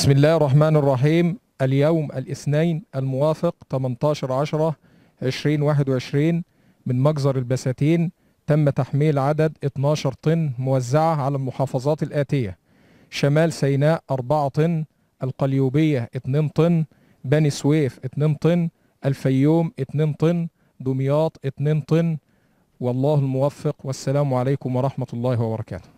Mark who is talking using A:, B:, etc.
A: بسم الله الرحمن الرحيم اليوم الاثنين الموافق 18 10 2021 من مجزر البساتين تم تحميل عدد 12 طن موزعة على المحافظات الآتية شمال سيناء 4 طن القليوبية 2 طن بني سويف 2 طن الفيوم 2 طن دمياط 2 طن والله الموفق والسلام عليكم ورحمة الله وبركاته